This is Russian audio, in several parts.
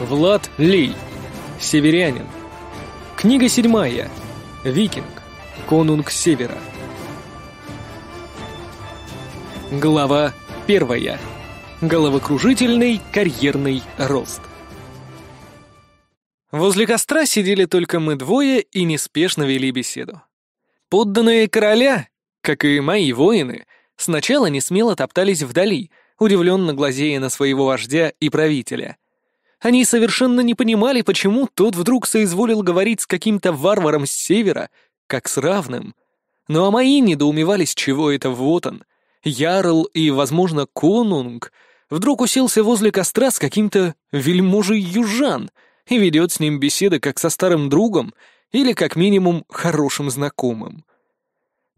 Влад Лей. Северянин. Книга седьмая. Викинг. Конунг Севера. Глава первая. Головокружительный карьерный рост. Возле костра сидели только мы двое и неспешно вели беседу. Подданные короля, как и мои воины, сначала не смело топтались вдали, удивленно глазея на своего вождя и правителя — они совершенно не понимали, почему тот вдруг соизволил говорить с каким-то варваром с севера, как с равным. Ну а мои недоумевались, чего это вот он. Ярл и, возможно, конунг вдруг уселся возле костра с каким-то вельможей южан и ведет с ним беседы как со старым другом или, как минимум, хорошим знакомым.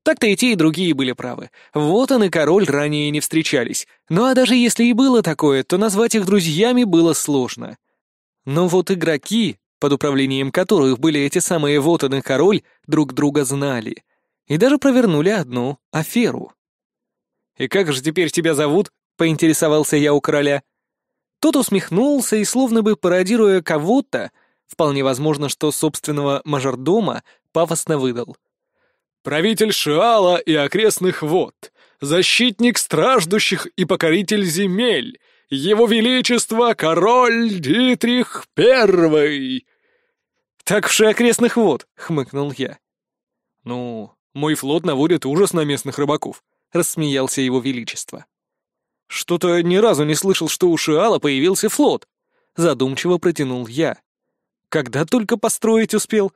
Так-то и те, и другие были правы. Вот он и король ранее не встречались. Ну а даже если и было такое, то назвать их друзьями было сложно. Но вот игроки, под управлением которых были эти самые вот он и король, друг друга знали. И даже провернули одну аферу. «И как же теперь тебя зовут?» — поинтересовался я у короля. Тот усмехнулся и, словно бы пародируя кого-то, вполне возможно, что собственного мажордома, пафосно выдал — правитель Шиала и окрестных вод, защитник страждущих и покоритель земель, его величество король Дитрих Первый!» «Так в окрестных вод», — хмыкнул я. «Ну, мой флот наводит ужас на местных рыбаков», — рассмеялся его величество. «Что-то ни разу не слышал, что у Шиала появился флот», — задумчиво протянул я. «Когда только построить успел?»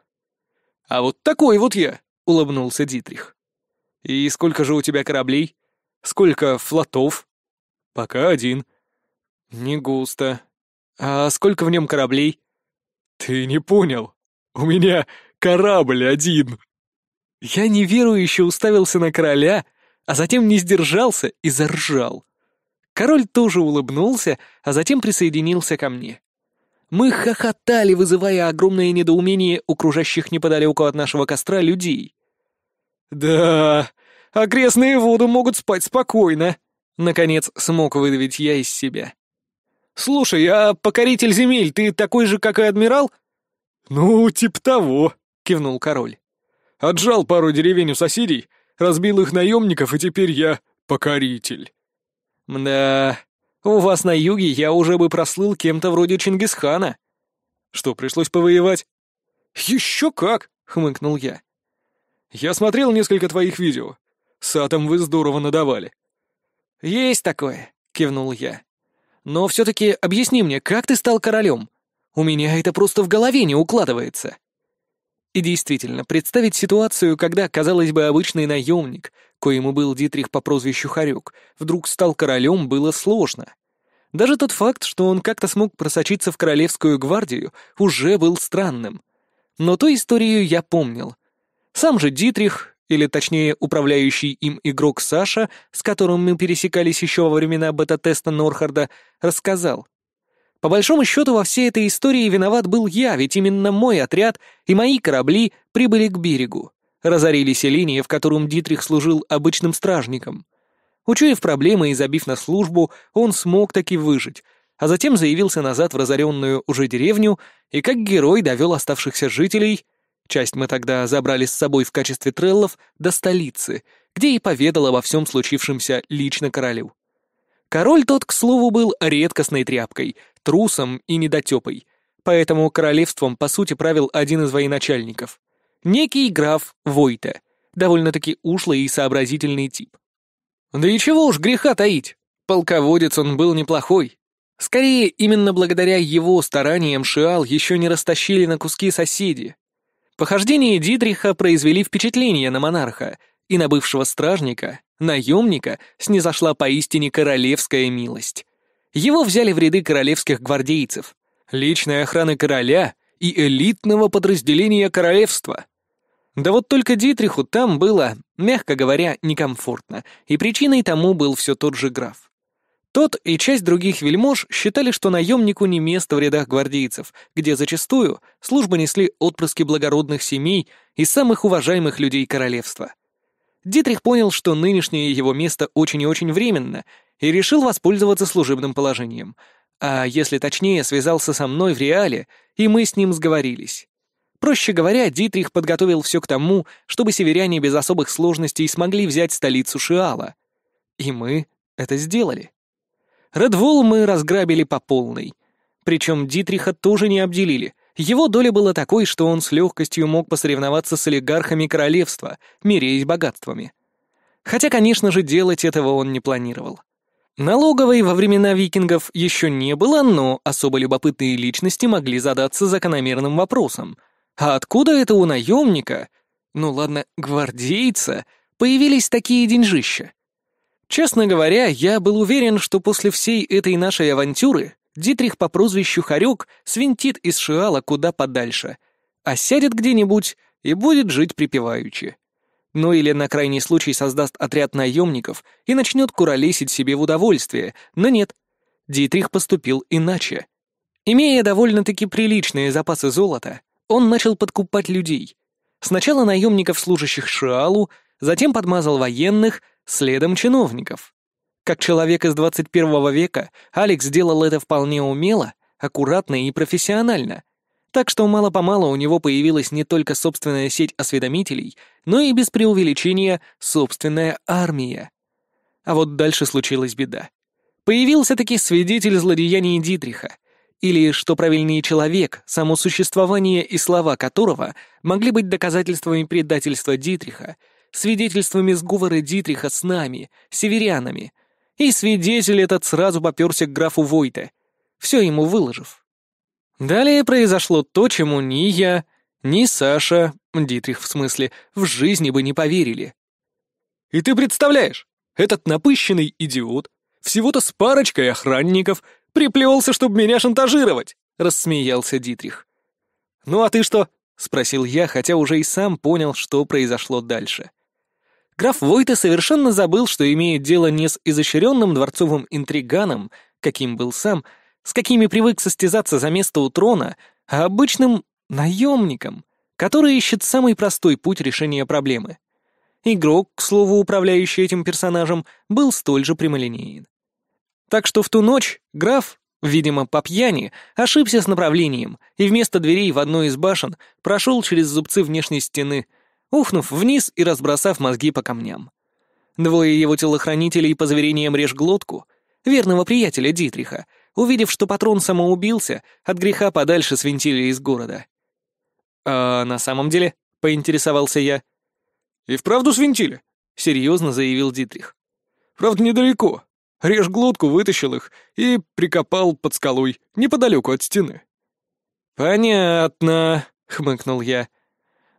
«А вот такой вот я», — улыбнулся Дитрих. «И сколько же у тебя кораблей? Сколько флотов?» «Пока один». «Не густо. А сколько в нем кораблей?» «Ты не понял. У меня корабль один». Я неверующе уставился на короля, а затем не сдержался и заржал. Король тоже улыбнулся, а затем присоединился ко мне. Мы хохотали, вызывая огромное недоумение у кружащих неподалеку от нашего костра людей. «Да, окрестные воды могут спать спокойно», — наконец смог выдавить я из себя. «Слушай, а покоритель земель, ты такой же, как и адмирал?» «Ну, типа того», — кивнул король. «Отжал пару деревень у соседей, разбил их наемников, и теперь я покоритель». «Да, у вас на юге я уже бы прослыл кем-то вроде Чингисхана. Что, пришлось повоевать? Еще как! хмыкнул я. Я смотрел несколько твоих видео. С Атом вы здорово надавали. Есть такое, кивнул я. Но все-таки объясни мне, как ты стал королем? У меня это просто в голове не укладывается. И действительно, представить ситуацию, когда, казалось бы, обычный наемник, коему был Дитрих по прозвищу Харек, вдруг стал королем, было сложно. Даже тот факт, что он как-то смог просочиться в Королевскую гвардию, уже был странным. Но ту историю я помнил. Сам же Дитрих, или точнее управляющий им игрок Саша, с которым мы пересекались еще во времена бета-теста Норхарда, рассказал. По большому счету во всей этой истории виноват был я, ведь именно мой отряд и мои корабли прибыли к берегу, разорили селение, в котором Дитрих служил обычным стражником. Учуяв проблемы и забив на службу, он смог таки выжить, а затем заявился назад в разоренную уже деревню и как герой довел оставшихся жителей, часть мы тогда забрали с собой в качестве треллов, до столицы, где и поведал обо всем случившемся лично королю. Король тот, к слову, был редкостной тряпкой, трусом и недотепой, поэтому королевством, по сути, правил один из военачальников. Некий граф Войта, довольно-таки ушлый и сообразительный тип. Да и чего уж греха таить, полководец он был неплохой. Скорее, именно благодаря его стараниям Шиал еще не растащили на куски соседи. Похождения Дитриха произвели впечатление на монарха — и на бывшего стражника, наемника, снизошла поистине королевская милость. Его взяли в ряды королевских гвардейцев, личной охраны короля и элитного подразделения королевства. Да вот только Дитриху там было, мягко говоря, некомфортно, и причиной тому был все тот же граф. Тот и часть других вельмож считали, что наемнику не место в рядах гвардейцев, где зачастую службы несли отпрыски благородных семей и самых уважаемых людей королевства — Дитрих понял, что нынешнее его место очень и очень временно, и решил воспользоваться служебным положением. А если точнее, связался со мной в реале, и мы с ним сговорились. Проще говоря, Дитрих подготовил все к тому, чтобы северяне без особых сложностей смогли взять столицу Шиала. И мы это сделали. Редвол мы разграбили по полной. Причем Дитриха тоже не обделили — его доля была такой, что он с легкостью мог посоревноваться с олигархами королевства, меряясь богатствами. Хотя, конечно же, делать этого он не планировал. Налоговой во времена викингов еще не было, но особо любопытные личности могли задаться закономерным вопросом. А откуда это у наемника, ну ладно, гвардейца, появились такие деньжища? Честно говоря, я был уверен, что после всей этой нашей авантюры Дитрих по прозвищу Харек свинтит из Шиала куда подальше, а сядет где-нибудь и будет жить припеваючи. Ну или на крайний случай создаст отряд наемников и начнет куролесить себе в удовольствие, но нет. Дитрих поступил иначе. Имея довольно-таки приличные запасы золота, он начал подкупать людей. Сначала наемников, служащих Шиалу, затем подмазал военных, следом чиновников. Как человек из 21 века, Алекс сделал это вполне умело, аккуратно и профессионально. Так что мало-помалу у него появилась не только собственная сеть осведомителей, но и без преувеличения собственная армия. А вот дальше случилась беда. Появился-таки свидетель злодеяний Дитриха — или, что правильнее, человек, само существование и слова которого могли быть доказательствами предательства Дитриха, свидетельствами сговора Дитриха с нами, северянами, и свидетель этот сразу попёрся к графу Войте, всё ему выложив. Далее произошло то, чему ни я, ни Саша, Дитрих в смысле, в жизни бы не поверили. «И ты представляешь, этот напыщенный идиот, всего-то с парочкой охранников, приплелся, чтобы меня шантажировать!» — рассмеялся Дитрих. «Ну а ты что?» — спросил я, хотя уже и сам понял, что произошло дальше. — граф Войта совершенно забыл, что имеет дело не с изощренным дворцовым интриганом, каким был сам, с какими привык состязаться за место у трона, а обычным наемником, который ищет самый простой путь решения проблемы. Игрок, к слову, управляющий этим персонажем, был столь же прямолинеен. Так что в ту ночь граф, видимо, по пьяни, ошибся с направлением и вместо дверей в одной из башен прошел через зубцы внешней стены — ухнув вниз и разбросав мозги по камням. Двое его телохранителей по заверениям Режглотку верного приятеля Дитриха, увидев, что патрон самоубился, от греха подальше свинтили из города. «А на самом деле?» — поинтересовался я. «И вправду свинтили», — серьезно заявил Дитрих. «Правда, недалеко. Режглотку вытащил их и прикопал под скалой, неподалеку от стены». «Понятно», — хмыкнул я.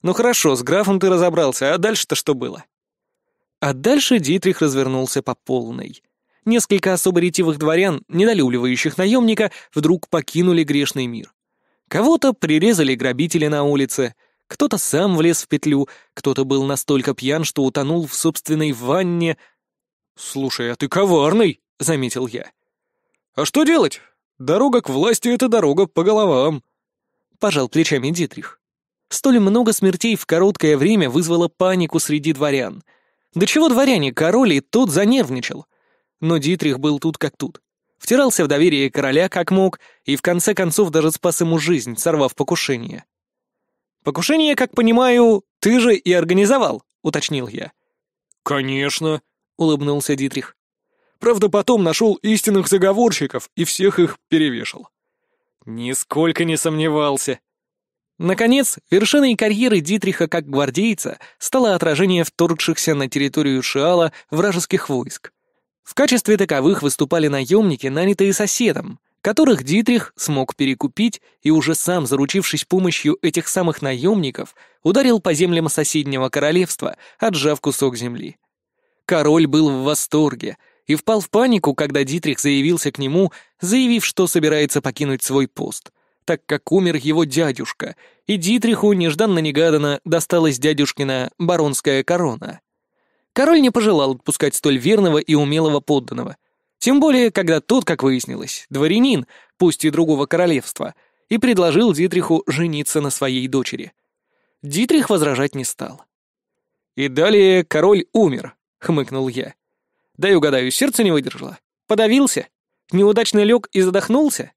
Ну хорошо, с графом ты разобрался, а дальше-то что было? А дальше Дитрих развернулся по полной. Несколько особо ретивых дворян, недолюбливающих наемника, вдруг покинули грешный мир. Кого-то прирезали грабители на улице, кто-то сам влез в петлю, кто-то был настолько пьян, что утонул в собственной ванне. «Слушай, а ты коварный!» — заметил я. «А что делать? Дорога к власти — это дорога по головам!» — пожал плечами Дитрих. Столь много смертей в короткое время вызвало панику среди дворян. До чего дворяне, король и тот занервничал. Но Дитрих был тут как тут. Втирался в доверие короля как мог и в конце концов даже спас ему жизнь, сорвав покушение. «Покушение, как понимаю, ты же и организовал», — уточнил я. «Конечно», — улыбнулся Дитрих. «Правда, потом нашел истинных заговорщиков и всех их перевешал». «Нисколько не сомневался», Наконец, вершиной карьеры Дитриха как гвардейца стало отражение вторгшихся на территорию Шиала вражеских войск. В качестве таковых выступали наемники, нанятые соседом, которых Дитрих смог перекупить и уже сам, заручившись помощью этих самых наемников, ударил по землям соседнего королевства, отжав кусок земли. Король был в восторге и впал в панику, когда Дитрих заявился к нему, заявив, что собирается покинуть свой пост — так как умер его дядюшка, и Дитриху нежданно-негаданно досталась дядюшкина баронская корона. Король не пожелал отпускать столь верного и умелого подданного. Тем более, когда тот, как выяснилось, дворянин, пусть и другого королевства, и предложил Дитриху жениться на своей дочери. Дитрих возражать не стал. «И далее король умер», — хмыкнул я. «Дай угадаю, сердце не выдержало? Подавился? Неудачно лег и задохнулся?»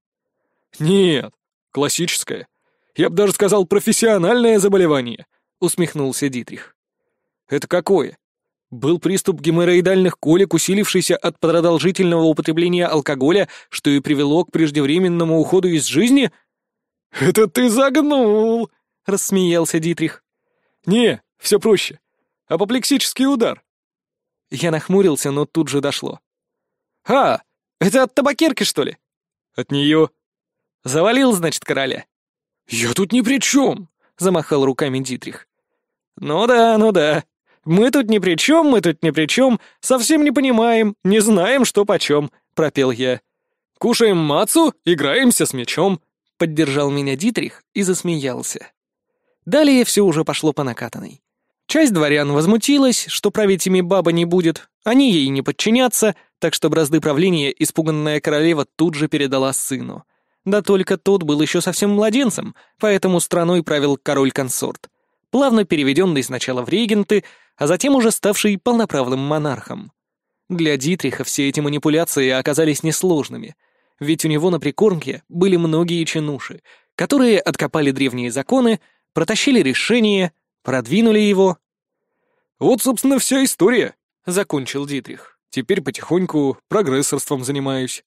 «Нет, Классическое. Я бы даже сказал, профессиональное заболевание», — усмехнулся Дитрих. «Это какое?» «Был приступ геморроидальных колик, усилившийся от продолжительного употребления алкоголя, что и привело к преждевременному уходу из жизни?» «Это ты загнул!» — рассмеялся Дитрих. «Не, все проще. Апоплексический удар». Я нахмурился, но тут же дошло. «А, это от табакерки, что ли?» «От нее», Завалил, значит, короля?» «Я тут ни при чем!» — замахал руками Дитрих. «Ну да, ну да. Мы тут ни при чем, мы тут ни при чем. Совсем не понимаем, не знаем, что почем», — пропел я. «Кушаем мацу, играемся с мечом», — поддержал меня Дитрих и засмеялся. Далее все уже пошло по накатанной. Часть дворян возмутилась, что править ими баба не будет, они ей не подчинятся, так что бразды правления испуганная королева тут же передала сыну. Да только тот был еще совсем младенцем, поэтому страной правил король-консорт, плавно переведенный сначала в регенты, а затем уже ставший полноправным монархом. Для Дитриха все эти манипуляции оказались несложными, ведь у него на прикормке были многие чинуши, которые откопали древние законы, протащили решение, продвинули его. «Вот, собственно, вся история», — закончил Дитрих. «Теперь потихоньку прогрессорством занимаюсь».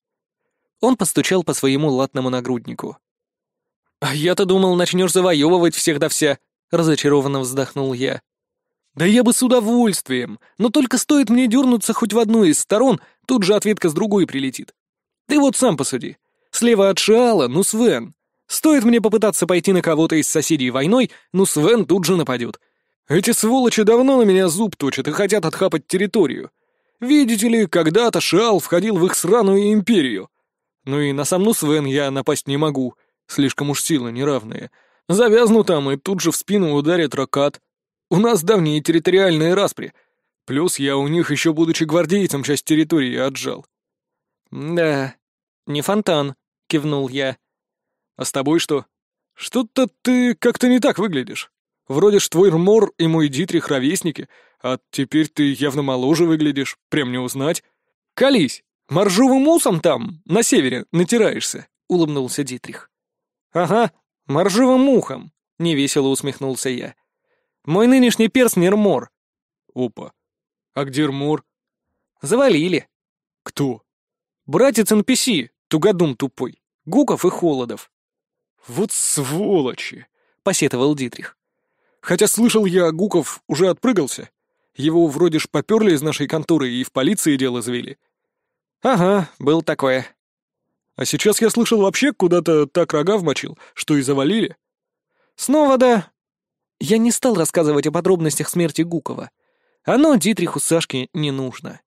Он постучал по своему латному нагруднику. «А я-то думал, начнешь завоевывать всех да вся», — разочарованно вздохнул я. «Да я бы с удовольствием, но только стоит мне дернуться хоть в одну из сторон, тут же ответка с другой прилетит. Ты вот сам посуди. Слева от Шиала, ну Свен. Стоит мне попытаться пойти на кого-то из соседей войной, ну Свен тут же нападет. Эти сволочи давно на меня зуб точат и хотят отхапать территорию. Видите ли, когда-то Шиал входил в их сраную империю. Ну и на самну Свен я напасть не могу, слишком уж силы неравные. Завязну там, и тут же в спину ударит ракат. У нас давние территориальные распри. Плюс я у них еще, будучи гвардейцем, часть территории отжал. «Да, не фонтан», — кивнул я. «А с тобой что? Что-то ты как-то не так выглядишь. Вроде ж твой Рмор и мой Дитрих ровесники, а теперь ты явно моложе выглядишь, прям не узнать. Колись!» «Моржовым усом там, на севере, натираешься», — улыбнулся Дитрих. «Ага, моржовым ухом», — невесело усмехнулся я. «Мой нынешний перс Нермор». «Опа, а где Рмор?» «Завалили». «Кто?» «Братец NPC, тугодум тупой, Гуков и Холодов». «Вот сволочи!» — посетовал Дитрих. «Хотя слышал я, Гуков уже отпрыгался. Его вроде ж поперли из нашей конторы и в полиции дело завели. «Ага, был такое». «А сейчас я слышал вообще куда-то так рога вмочил, что и завалили». «Снова да». Я не стал рассказывать о подробностях смерти Гукова. Оно Дитриху Сашке не нужно.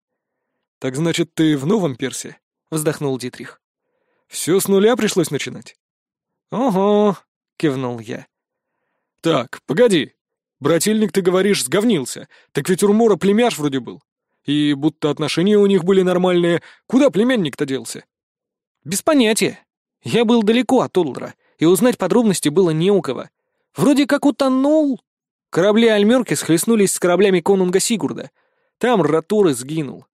«Так значит, ты в новом персе?» — вздохнул Дитрих. «Все с нуля пришлось начинать?» «Ого!» — кивнул я. «Так, погоди. Брательник, ты говоришь, сговнился. Так ведь Урмора племяш вроде был и будто отношения у них были нормальные, куда племянник-то делся? Без понятия. Я был далеко от Улдра, и узнать подробности было не у кого. Вроде как утонул. Корабли Альмерки схлестнулись с кораблями конунга Сигурда. Там Ратуры сгинул.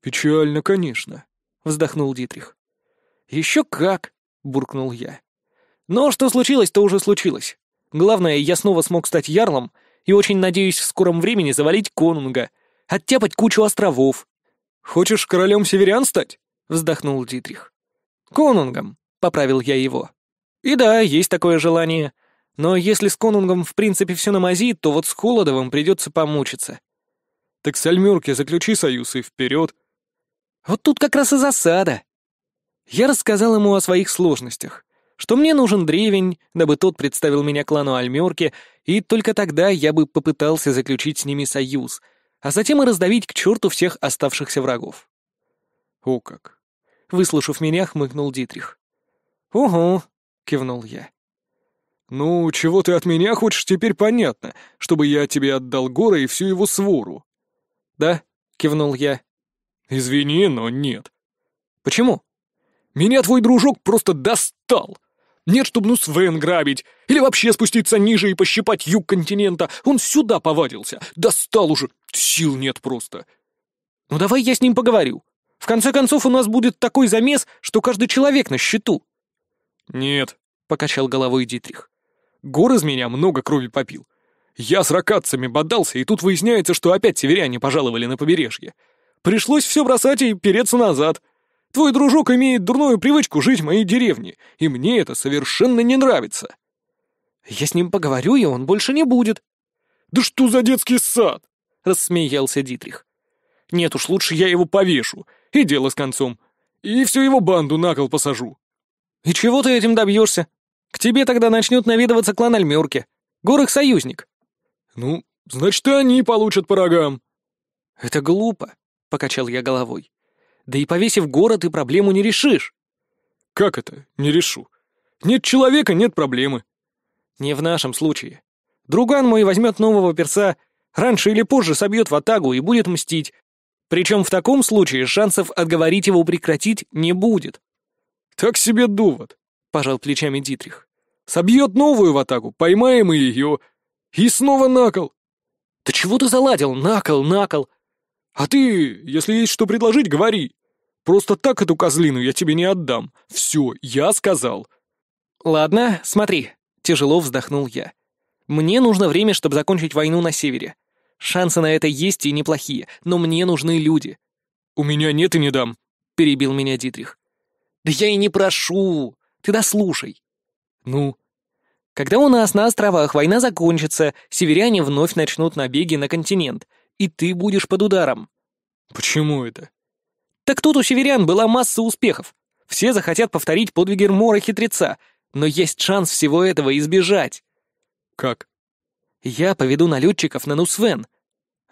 «Печально, конечно», — вздохнул Дитрих. «Еще как!» — буркнул я. «Но что случилось, то уже случилось. Главное, я снова смог стать ярлом и очень надеюсь в скором времени завалить конунга — оттяпать кучу островов». «Хочешь королем северян стать?» — вздохнул Дитрих. «Конунгом», — поправил я его. «И да, есть такое желание. Но если с Конунгом в принципе все на мази, то вот с Холодовым придется помучиться». «Так с Альмерки заключи союз и вперед. «Вот тут как раз и засада». Я рассказал ему о своих сложностях, что мне нужен древень, дабы тот представил меня клану Альмерки, и только тогда я бы попытался заключить с ними союз — а затем и раздавить к черту всех оставшихся врагов. «О как!» — выслушав меня, хмыкнул Дитрих. «Угу!» — кивнул я. «Ну, чего ты от меня хочешь, теперь понятно, чтобы я тебе отдал горы и всю его свору». «Да», — кивнул я. «Извини, но нет». «Почему?» «Меня твой дружок просто достал!» Нет, чтобы ну Свен грабить. Или вообще спуститься ниже и пощипать юг континента. Он сюда повадился. Достал уже. Сил нет просто. Ну давай я с ним поговорю. В конце концов, у нас будет такой замес, что каждый человек на счету. Нет, покачал головой Дитрих. Гор из меня много крови попил. Я с ракатцами бодался, и тут выясняется, что опять северяне пожаловали на побережье. Пришлось все бросать и переться назад. Твой дружок имеет дурную привычку жить в моей деревне, и мне это совершенно не нравится». «Я с ним поговорю, и он больше не будет». «Да что за детский сад?» — рассмеялся Дитрих. «Нет уж, лучше я его повешу, и дело с концом. И всю его банду на кол посажу». «И чего ты этим добьешься? К тебе тогда начнет наведываться клан Альмерки. горых союзник». «Ну, значит, и они получат по рогам». «Это глупо», — покачал я головой. Да и повесив город, ты проблему не решишь. Как это? Не решу. Нет человека, нет проблемы. Не в нашем случае. Друган мой возьмет нового перца, раньше или позже собьет в атагу и будет мстить. Причем в таком случае шансов отговорить его прекратить не будет. Так себе довод, пожал плечами Дитрих. Собьет новую в атагу, поймаем и ее. И снова накол. Да чего ты заладил, накол, накол? «А ты, если есть что предложить, говори. Просто так эту козлину я тебе не отдам. Все, я сказал». «Ладно, смотри», — тяжело вздохнул я. «Мне нужно время, чтобы закончить войну на севере. Шансы на это есть и неплохие, но мне нужны люди». «У меня нет и не дам», — перебил меня Дитрих. «Да я и не прошу. Ты дослушай». «Ну?» «Когда у нас на островах война закончится, северяне вновь начнут набеги на континент — и ты будешь под ударом». «Почему это?» «Так тут у северян была масса успехов. Все захотят повторить подвиги Мора-хитреца, но есть шанс всего этого избежать». «Как?» «Я поведу налетчиков на Нусвен».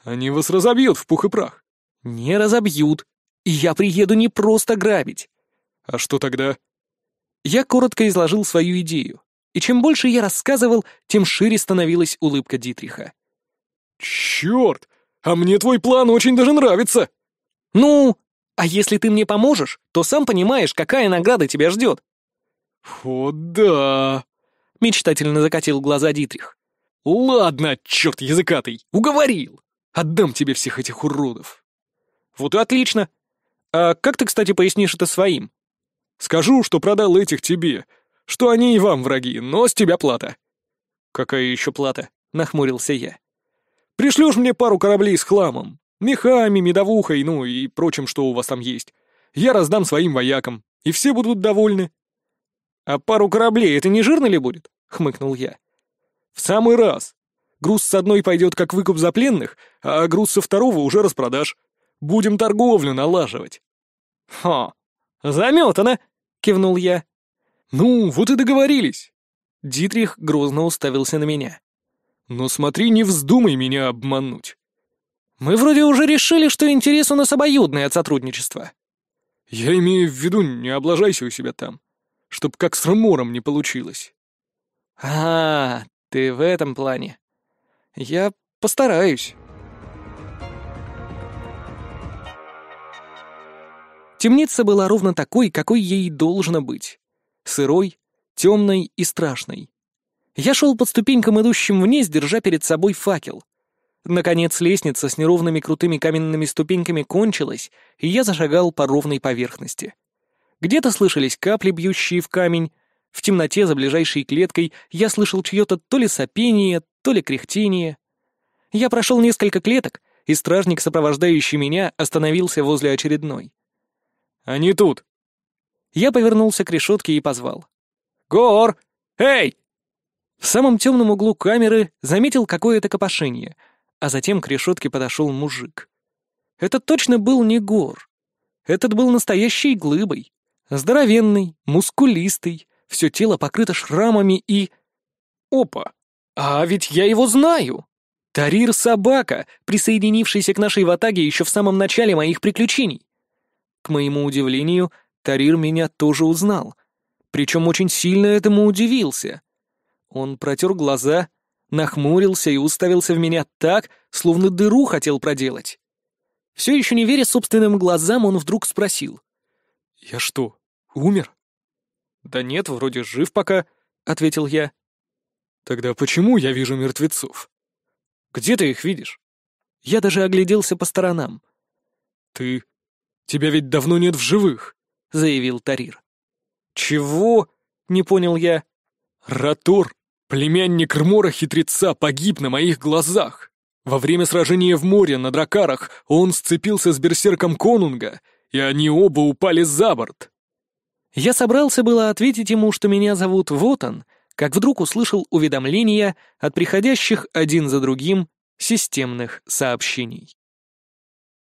«Они вас разобьют в пух и прах». «Не разобьют. И я приеду не просто грабить». «А что тогда?» Я коротко изложил свою идею, и чем больше я рассказывал, тем шире становилась улыбка Дитриха. «Черт! А мне твой план очень даже нравится. Ну, а если ты мне поможешь, то сам понимаешь, какая награда тебя ждет. О, да. Мечтательно закатил глаза Дитрих. Ладно, черт языкатый, уговорил. Отдам тебе всех этих уродов. Вот и отлично. А как ты, кстати, пояснишь это своим? Скажу, что продал этих тебе, что они и вам враги, но с тебя плата. Какая еще плата? Нахмурился я. Пришлешь мне пару кораблей с хламом, мехами, медовухой, ну и прочим, что у вас там есть. Я раздам своим воякам, и все будут довольны». «А пару кораблей это не жирно ли будет?» — хмыкнул я. «В самый раз. Груз с одной пойдет как выкуп за пленных, а груз со второго уже распродаж. Будем торговлю налаживать». «Хо, заметано!» — кивнул я. «Ну, вот и договорились!» Дитрих грозно уставился на меня. Но смотри, не вздумай меня обмануть. Мы вроде уже решили, что интерес у нас обоюдный от сотрудничества. Я имею в виду, не облажайся у себя там, чтоб как с Рамором не получилось. А, ты в этом плане. Я постараюсь. Темница была ровно такой, какой ей должно быть. Сырой, темной и страшной. Я шел по ступенькам, идущим вниз, держа перед собой факел. Наконец лестница с неровными крутыми каменными ступеньками кончилась, и я зашагал по ровной поверхности. Где-то слышались капли, бьющие в камень. В темноте за ближайшей клеткой я слышал чье-то то ли сопение, то ли кряхтение. Я прошел несколько клеток, и стражник, сопровождающий меня, остановился возле очередной. «Они тут!» Я повернулся к решетке и позвал. «Гор! Эй, в самом темном углу камеры заметил какое-то копошение, а затем к решетке подошел мужик. Это точно был не Гор. Этот был настоящей глыбой. Здоровенный, мускулистый, все тело покрыто шрамами и... Опа! А ведь я его знаю! Тарир Собака, присоединившийся к нашей ватаге еще в самом начале моих приключений. К моему удивлению, Тарир меня тоже узнал. Причем очень сильно этому удивился. Он протер глаза, нахмурился и уставился в меня так, словно дыру хотел проделать. Все еще не веря собственным глазам, он вдруг спросил. «Я что, умер?» «Да нет, вроде жив пока», — ответил я. «Тогда почему я вижу мертвецов?» «Где ты их видишь?» Я даже огляделся по сторонам. «Ты... Тебя ведь давно нет в живых», — заявил Тарир. «Чего?» — не понял я. «Ратор», Племянник Рмора-хитреца погиб на моих глазах. Во время сражения в море на дракарах он сцепился с берсерком Конунга, и они оба упали за борт. Я собрался было ответить ему, что меня зовут Вотан, как вдруг услышал уведомления от приходящих один за другим системных сообщений.